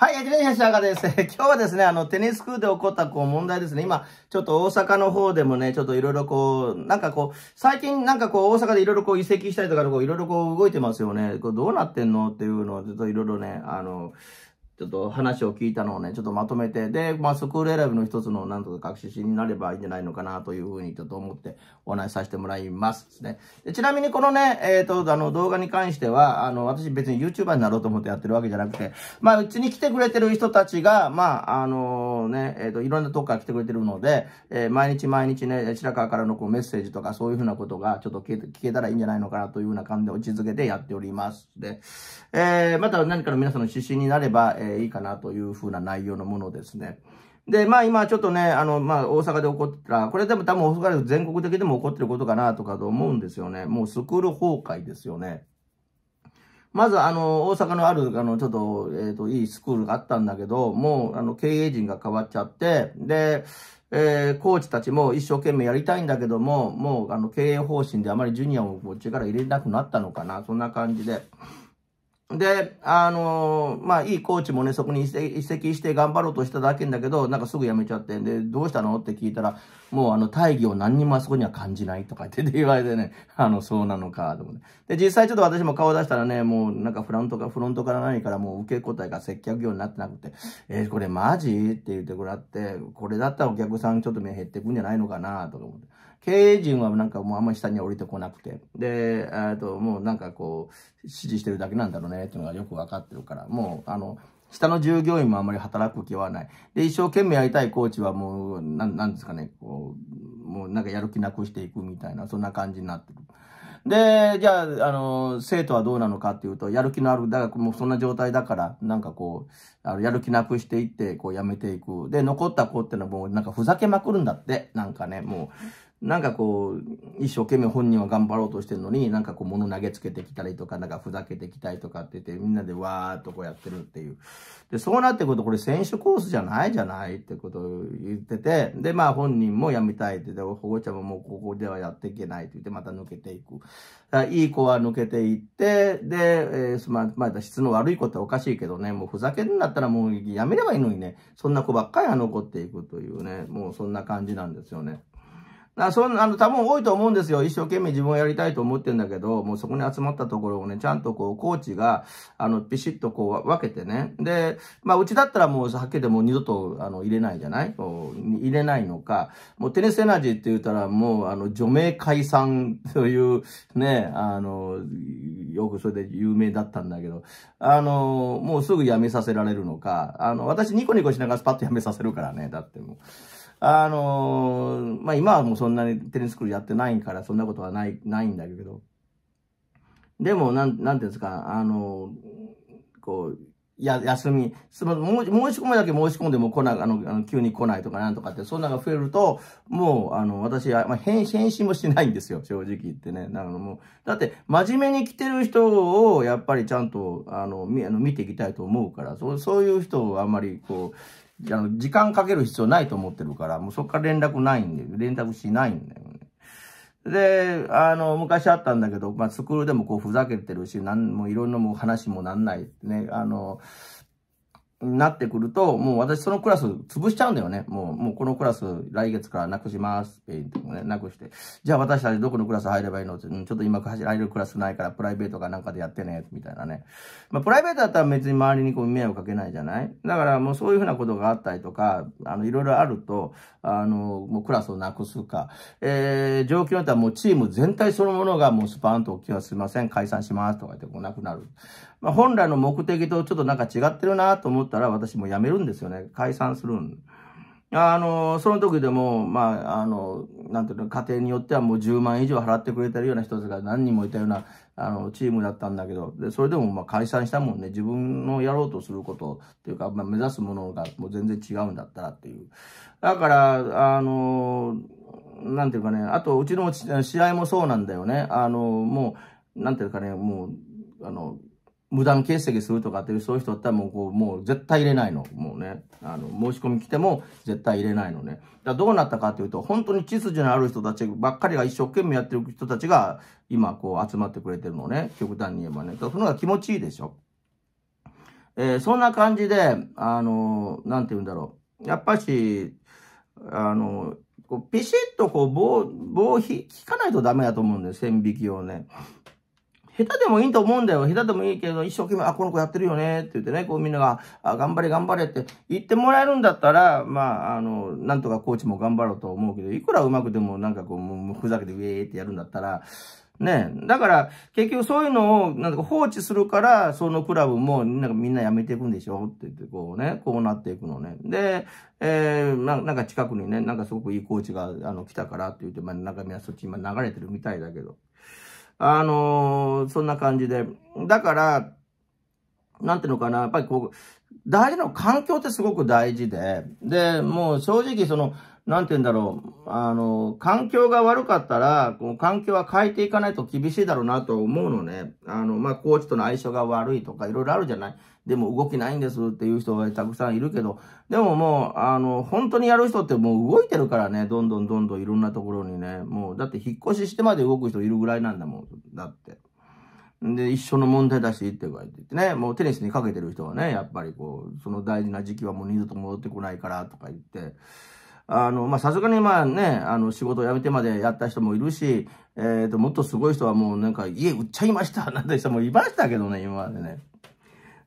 はい、テニスの中です。今日はですね、あの、テニスクルで起こった、こう、問題ですね。今、ちょっと大阪の方でもね、ちょっといろいろこう、なんかこう、最近なんかこう、大阪でいろいろこう、移籍したりとか、いろいろこう、動いてますよね。こうどうなってんのっていうのを、ちょっといろいろね、あの、ちょっと話を聞いたのをね、ちょっとまとめて、で、まあ、スクール選びの一つのなんとか学習になればいいんじゃないのかなというふうにちょっと思ってお話しさせてもらいますですね。でちなみにこのね、えっ、ー、と、あの、動画に関しては、あの、私別に YouTuber になろうと思ってやってるわけじゃなくて、まあ、うちに来てくれてる人たちが、まあ、あのね、えっ、ー、と、いろんなとこから来てくれてるので、えー、毎日毎日ね、白川からのこうメッセージとかそういうふうなことがちょっと聞けたらいいんじゃないのかなというふうな感じで落ち着けてやっております。で、えー、また何かの皆さんの指針になれば、えーえー、いいかなというふうな内容のものですね。で、まあ今ちょっとね、あの、まあ大阪で起こったら、これでも多分おそら全国的でも起こってることかなとかと思うんですよね。もうスクール崩壊ですよね。まずあの、大阪のある、あの、ちょっと、えっ、ー、と、いいスクールがあったんだけど、もう、あの、経営陣が変わっちゃって、で、えー、コーチたちも一生懸命やりたいんだけども、もう、あの、経営方針であまりジュニアをこっちから入れなくなったのかな、そんな感じで。で、あのー、まあ、いいコーチもね、そこに移籍して頑張ろうとしただけんだけど、なんかすぐ辞めちゃって、で、どうしたのって聞いたら、もうあの大義を何にもあそこには感じないとかって言われてね、あの、そうなのか、と思って。で、実際ちょっと私も顔出したらね、もうなんかフロントかフロントから何からもう受け答えが接客業になってなくて、えー、これマジって言ってくれあって、これだったらお客さんちょっと目減ってくんじゃないのかな、とか思って。経営陣はなんかもうあんまり下に降りてこなくて、で、えっと、もうなんかこう、指示してるだけなんだろうね、っていうのがよくわかってるから、もう、あの、下の従業員もあまり働く気はない。で、一生懸命やりたいコーチはもう、なんなんですかね、こう、もうなんかやる気なくしていくみたいな、そんな感じになってる。で、じゃあ、あの、生徒はどうなのかっていうと、やる気のある、だからもうそんな状態だから、なんかこう、あのやる気なくしていって、こうやめていく。で、残った子ってのはもうなんかふざけまくるんだって、なんかね、もう、なんかこう、一生懸命本人は頑張ろうとしてるのに、なんかこう物投げつけてきたりとか、なんかふざけてきたりとかって言って、みんなでわーっとこうやってるっていう。で、そうなってくると、これ選手コースじゃないじゃないってことを言ってて、で、まあ本人も辞めたいって言って、保護者ももうここではやっていけないって言って、また抜けていく。いい子は抜けていって、で、えー、まあ、まあ、質の悪い子っておかしいけどね、もうふざけるんだったらもうやめればいいのにね、そんな子ばっかりあ残っていくというね、もうそんな感じなんですよね。だそんあの、多分多いと思うんですよ。一生懸命自分をやりたいと思ってんだけど、もうそこに集まったところをね、ちゃんとこう、コーチが、あの、ビシッとこう、分けてね。で、まあ、うちだったらもう、はっきりでもう二度と、あの、入れないじゃない入れないのか。もう、テニスエナジーって言ったら、もう、あの、除名解散 という、ね、あの、よくそれで有名だったんだけど、あの、もうすぐ辞めさせられるのか。あの、私ニコニコしながらスパッと辞めさせるからね、だってもう。あのー、まあ、今はもうそんなにテニススクールやってないから、そんなことはない、ないんだけど。でも、なん、なんていうんですか、あのー、こう、や、休み、すま、申し込むだけ申し込んでも来ない、あの、あの急に来ないとかなんとかって、そんなのが増えると、もう、あの、私は、まあ、返信もしないんですよ、正直言ってね。だかもう、だって、真面目に来てる人を、やっぱりちゃんと、あの、み、あの、見ていきたいと思うから、そう、そういう人をあんまり、こう、あの、時間かける必要ないと思ってるから、もうそこから連絡ないんで、連絡しないんで。で、あの、昔あったんだけど、まあ、スクールでもこう、ふざけてるし、なんもいろんなもう話もなんないね、あの、なってくると、もう私そのクラス潰しちゃうんだよね。もう、もうこのクラス来月からなくします。ペインてもね、なくして。じゃあ私たちどこのクラス入ればいいのって、うん、ちょっと今入れるクラスないからプライベートかなんかでやってね、みたいなね。まあプライベートだったら別に周りにこう迷惑かけないじゃないだからもうそういうふうなことがあったりとか、あの、いろいろあると、あの、もうクラスをなくすか、えー、状況によってはもうチーム全体そのものがもうスパーンと起きはすいません、解散しますとか言ってこうなくなる。まあ、本来の目的とちょっとなんか違ってるなと思ったら私も辞めるんですよね。解散するん。あの、その時でも、まあ、あの、なんていうの、家庭によってはもう10万以上払ってくれてるような人が何人もいたような、あの、チームだったんだけど、で、それでもまあ解散したもんね、自分のやろうとすることっていうか、まあ、目指すものがもう全然違うんだったらっていう。だから、あの、なんていうかね、あと、うちの試合もそうなんだよね。あの、もう、なんていうかね、もう、あの、無断欠席するとかっていう、そういう人だったらもうこう、もう絶対入れないの。もうね。あの、申し込み来ても絶対入れないのね。だどうなったかっていうと、本当に秩序のある人たちばっかりが一生懸命やってる人たちが、今こう集まってくれてるのね。極端に言えばね。そのが気持ちいいでしょ。えー、そんな感じで、あのなんて言うんだろう。やっぱし、あのこうピシッとこう棒、棒引かないとダメだと思うんです、線引きをね。下手でもいいと思うんだよ。下手でもいいけど、一生懸命、あ、この子やってるよね、って言ってね、こうみんなが、あ、頑張れ頑張れって言ってもらえるんだったら、まあ、あの、なんとかコーチも頑張ろうと思うけど、いくらうまくでもなんかこう、もうふざけてウェーってやるんだったら、ねだから、結局そういうのを、なんか放置するから、そのクラブも、なんかみんな辞めていくんでしょって言って、こうね、こうなっていくのね。で、えー、なんか近くにね、なんかすごくいいコーチが、あの、来たからって言って、まあ、中身はそっち今流れてるみたいだけど。あのー、そんな感じで。だから、なんていうのかな、やっぱりこう、大事の環境ってすごく大事で、で、もう正直その、なんて言うんだろう、あの、環境が悪かったら、この環境は変えていかないと厳しいだろうなと思うのね。あの、まあ、コーチとの相性が悪いとかいろいろあるじゃないでも動きないんですっていう人がたくさんいるけど、でももう、あの、本当にやる人ってもう動いてるからね、どんどんどんどんいろんなところにね、もう、だって引っ越ししてまで動く人いるぐらいなんだもん、だって。で、一緒の問題だしって言われてね、もうテニスにかけてる人はね、やっぱりこう、その大事な時期はもう二度と戻ってこないからとか言って、あの、まあ、さすがにまあね、あの、仕事を辞めてまでやった人もいるし、えっ、ー、と、もっとすごい人はもうなんか、家売っちゃいました、なんて人もいましたけどね、今までね。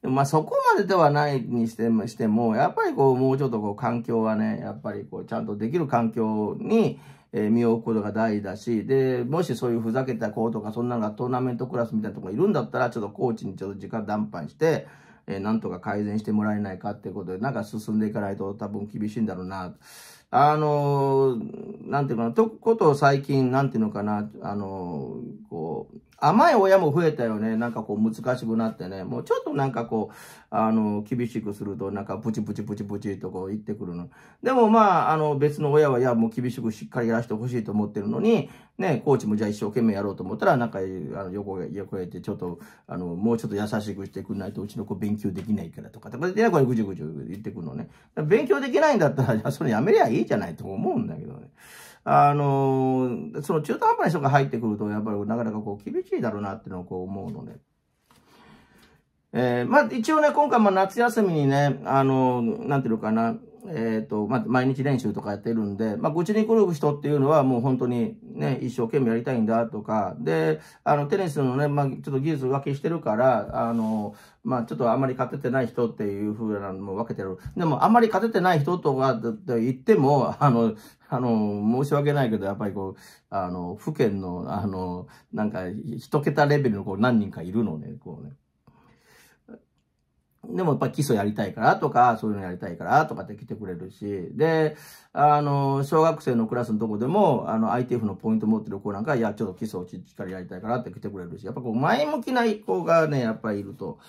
まあ、そこまでではないにしても、してもやっぱりこう、もうちょっとこう、環境はね、やっぱりこう、ちゃんとできる環境に、え身を置くことが大事だし、で、もしそういうふざけた子とか、そんなのがトーナメントクラスみたいなとこいるんだったら、ちょっとコーチにちょっと時間談判して、えー、なんとか改善してもらえないかっていうことで、なんか進んでいかないと多分厳しいんだろうな。あのー、なんていうかな、とこと最近、なんていうのかな、あのー、こう、甘い親も増えたよね。なんかこう難しくなってね。もうちょっとなんかこう、あの、厳しくするとなんかプチプチプチプチとこう言ってくるの。でもまあ、あの別の親はいやもう厳しくしっかりやらせてほしいと思ってるのに、ね、コーチもじゃあ一生懸命やろうと思ったらなんかあの横へ、横へってちょっと、あの、もうちょっと優しくしてくんないとうちの子勉強できないからとか。で、これぐじゅぐじゅ言ってくるのね。勉強できないんだったら、じゃあそれやめりゃいいじゃないと思うんだけどね。あのー、その中途半端な人が入ってくると、やっぱりなかなかこう厳しいだろうなっていうのをこう思うので。えー、まあ一応ね、今回も夏休みにね、あのー、なんていうのかな、えっ、ー、と、まあ、毎日練習とかやってるんで、まあ、愚痴に来る人っていうのはもう本当にね、一生懸命やりたいんだとか、で、あの、テニスのね、まあ、ちょっと技術浮気してるから、あの、まあ、ちょっとあまり勝ててない人っていうふうなのも分けてる。でも、あまり勝ててない人とかって言っても、あの、あの、申し訳ないけど、やっぱりこう、あの、府県の、あの、なんか、一桁レベルのこう何人かいるのね、こうね。でもやっぱ基礎やりたいからとか、そういうのやりたいからとかって来てくれるし、で、あの、小学生のクラスのとこでも、あの、ITF のポイント持ってる子なんか、いや、ちょっと基礎をしっかりやりたいからって来てくれるし、やっぱこう、前向きな子がね、やっぱりいると、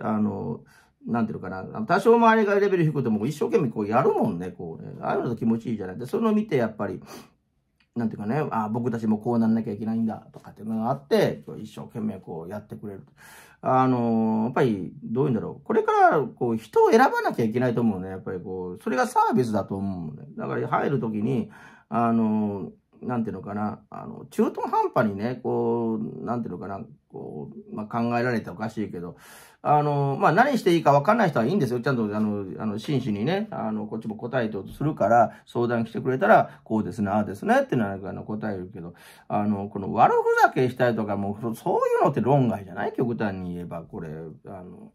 あの、なんていうかな、多少周りがレベル低くても一生懸命こうやるもんね、こうね。ああいうのと気持ちいいじゃない。で、それを見てやっぱり、なんていうかね、あ僕たちもこうなんなきゃいけないんだとかっていうのがあって、一生懸命こうやってくれる。あのー、やっぱり、どういうんだろう。これから、こう、人を選ばなきゃいけないと思うね。やっぱりこう、それがサービスだと思うね。だから入るときに、あのー、なんていうのかな、あの、中途半端にね、こう、なんていうのかな、こう、まあ、考えられておかしいけど、あの、まあ、何していいか分かんない人はいいんですよ。ちゃんと、あの、あの真摯にね、あの、こっちも答えとするから、相談してくれたら、こうですね、ああですね、ってなるから答えるけど、あの、この悪ふざけしたりとか、もう、そういうのって論外じゃない極端に言えば、これ、あの、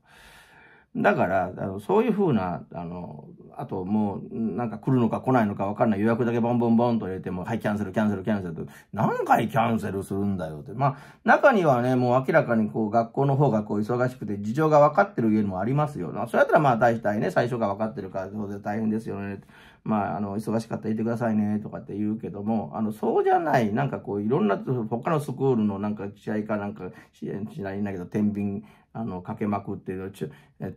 だから、あのそういうふうな、あの、あともう、なんか来るのか来ないのかわかんない。予約だけボンボンボンと入れても、はい、キャンセル、キャンセル、キャンセルと。何回キャンセルするんだよって。まあ、中にはね、もう明らかにこう、学校の方がこう、忙しくて、事情が分かってる家もありますよ。それやったらまあ、大体ね、最初が分かってるから、当然大変ですよね。まあ、あの、忙しかったらいてくださいね、とかって言うけども、あの、そうじゃない、なんかこう、いろんな、他のスクールのなんか、試合かなんか、試合しないんだけど、天秤、あの、かけまくってる、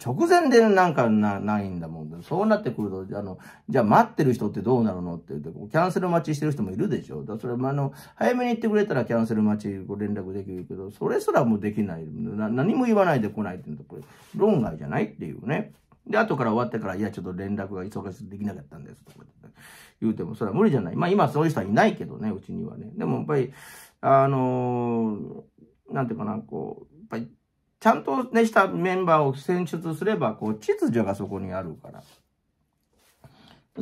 直前でなんかなないんだもん。そうなってってくると、あの、じゃあ待ってる人ってどうなるのって言って、キャンセル待ちしてる人もいるでしょ。だそれ、まあ、の、早めに言ってくれたらキャンセル待ちご連絡できるけど、それすらもできない。な何も言わないで来ないっていうのと、これ、論外じゃないっていうね。で、後から終わってから、いや、ちょっと連絡が忙しくできなかったんですとか言うても、それは無理じゃない。まあ今そういう人はいないけどね、うちにはね。でもやっぱり、あのー、なんていうかな、こう、やっぱり、ちゃんとねしたメンバーを選出すれば、こう、秩序がそこにあるから。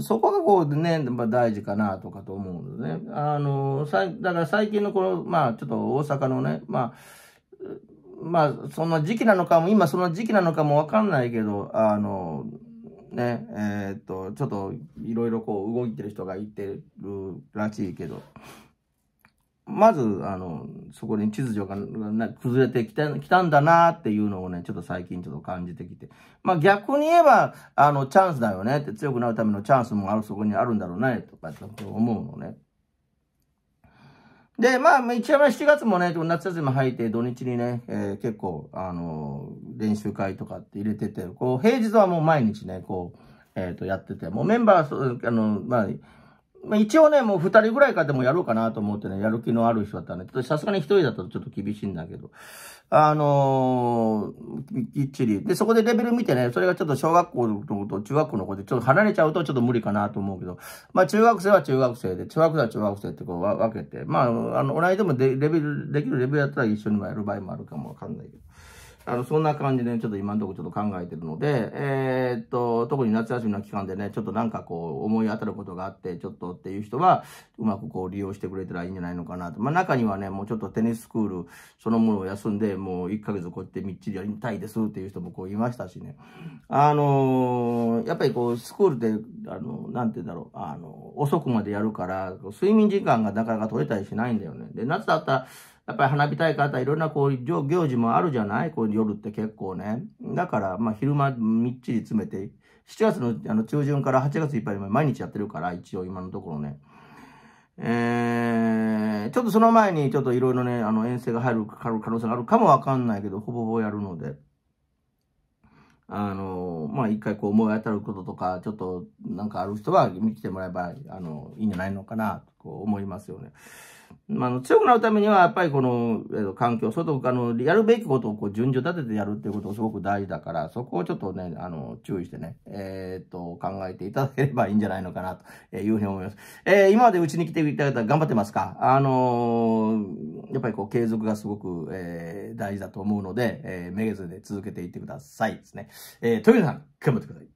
そこがこうね、まあ、大事かなとかと思うのでね。あの、さだから最近のこの、まあちょっと大阪のね、まあ、まあそんな時期なのかも、今その時期なのかもわかんないけど、あの、ね、えー、っと、ちょっといろいろこう動いてる人がいてるらしいけど。まず、あの、そこに秩序が崩れてきたきたんだなっていうのをね、ちょっと最近ちょっと感じてきて。まあ逆に言えば、あの、チャンスだよねって、強くなるためのチャンスもある、そこにあるんだろうね、とかって思うのね。で、まあ、一応7月もね、夏休み入って土日にね、えー、結構、あのー、練習会とかって入れてて、こう、平日はもう毎日ね、こう、えっ、ー、と、やってて、もうメンバー、あの、まあ、まあ、一応ね、もう二人ぐらいかでもやろうかなと思ってね、やる気のある人だったらね、さすがに一人だとちょっと厳しいんだけど、あのー、きっちり。で、そこでレベル見てね、それがちょっと小学校の子と中学校の子でちょっと離れちゃうとちょっと無理かなと思うけど、まあ中学生は中学生で、中学生は中学生ってこう分けて、まあ、あの、同いでもレベル、できるレベルだったら一緒にもやる場合もあるかもわかんないけど。あの、そんな感じで、ね、ちょっと今のところちょっと考えてるので、えー、っと、特に夏休みの期間でね、ちょっとなんかこう、思い当たることがあって、ちょっとっていう人は、うまくこう、利用してくれたらいいんじゃないのかなと。まあ、中にはね、もうちょっとテニススクールそのものを休んで、もう1ヶ月こうやってみっちりやりたいですっていう人もこう、いましたしね。あのー、やっぱりこう、スクールで、あの、なんて言うんだろう、あの、遅くまでやるから、睡眠時間がなかなか取れたりしないんだよね。で、夏だったら、やっぱり花火大会あったいろんなこう行事もあるじゃないこう夜って結構ね。だから、まあ昼間みっちり詰めて、7月のあの中旬から8月いっぱい毎日やってるから、一応今のところね。えー、ちょっとその前にちょっといろいろね、あの遠征が入る可能性があるかもわかんないけど、ほぼほぼやるので。あの、まあ、一回こう思い当たることとか、ちょっとなんかある人は見てもらえば、あの、いいんじゃないのかな、と思いますよね。まあの、強くなるためには、やっぱりこの、えー、環境、外、あの、やるべきことをこう、順序立ててやるっていうことがすごく大事だから、そこをちょっとね、あの、注意してね、えー、っと、考えていただければいいんじゃないのかな、というふうに思います。えー、今までうちに来ていただいたら頑張ってますかあのー、やっぱりこう、継続がすごく、えー、大事だと思うので、えー、めげずで続けていってくださいですね。えー、というさん、頑張ってください。